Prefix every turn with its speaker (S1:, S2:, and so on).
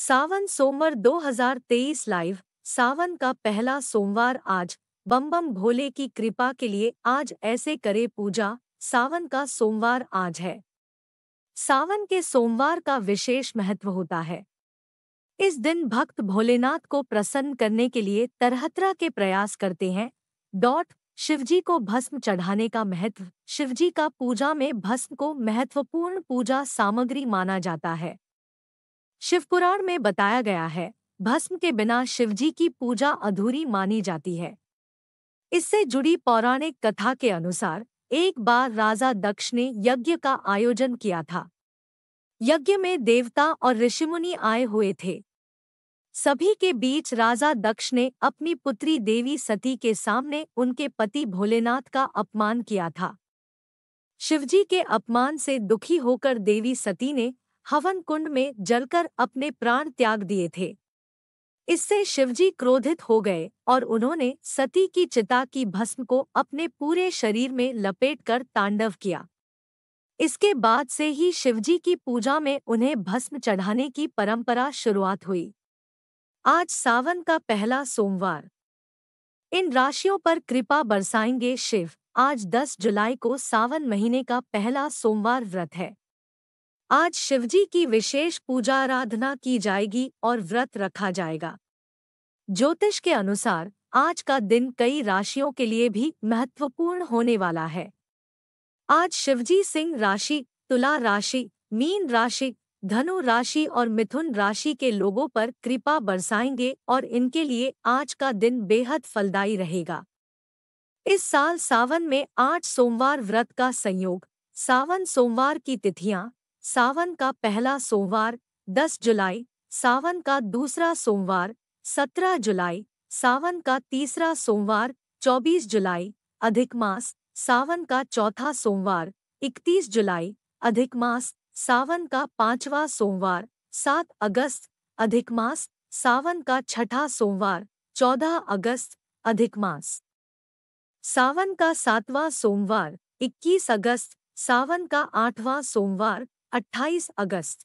S1: सावन सोमवार 2023 लाइव सावन का पहला सोमवार आज बम बम भोले की कृपा के लिए आज ऐसे करे पूजा सावन का सोमवार आज है सावन के सोमवार का विशेष महत्व होता है इस दिन भक्त भोलेनाथ को प्रसन्न करने के लिए तरह तरह के प्रयास करते हैं डॉट शिवजी को भस्म चढ़ाने का महत्व शिवजी का पूजा में भस्म को महत्वपूर्ण पूजा सामग्री माना जाता है शिवपुराण में बताया गया है भस्म के बिना शिवजी की पूजा अधूरी मानी जाती है इससे जुड़ी पौराणिक कथा के अनुसार एक बार राजा दक्ष ने यज्ञ का आयोजन किया था यज्ञ में देवता और ऋषिमुनि आए हुए थे सभी के बीच राजा दक्ष ने अपनी पुत्री देवी सती के सामने उनके पति भोलेनाथ का अपमान किया था शिवजी के अपमान से दुखी होकर देवी सती ने हवन कुंड में जलकर अपने प्राण त्याग दिए थे इससे शिवजी क्रोधित हो गए और उन्होंने सती की चिता की भस्म को अपने पूरे शरीर में लपेटकर तांडव किया इसके बाद से ही शिवजी की पूजा में उन्हें भस्म चढ़ाने की परंपरा शुरुआत हुई आज सावन का पहला सोमवार इन राशियों पर कृपा बरसाएंगे शिव आज 10 जुलाई को सावन महीने का पहला सोमवार व्रत है आज शिवजी की विशेष पूजा आराधना की जाएगी और व्रत रखा जाएगा ज्योतिष के अनुसार आज का दिन कई राशियों के लिए भी महत्वपूर्ण होने वाला है आज शिवजी सिंह राशि तुला राशि मीन राशि धनु राशि और मिथुन राशि के लोगों पर कृपा बरसाएंगे और इनके लिए आज का दिन बेहद फलदायी रहेगा इस साल सावन में आठ सोमवार व्रत का संयोग सावन सोमवार की तिथियां सावन का पहला सोमवार 10 जुलाई सावन का दूसरा सोमवार 17 जुलाई सावन का तीसरा सोमवार 24 जुलाई अधिक मास सावन का चौथा सोमवार 31 जुलाई अधिक मास सावन का पांचवा सोमवार 7 अगस्त अधिक मास सावन का छठा सोमवार 14 अगस्त अधिक मास सावन का सातवां सोमवार 21 अगस्त सावन का आठवां सोमवार 28 अगस्त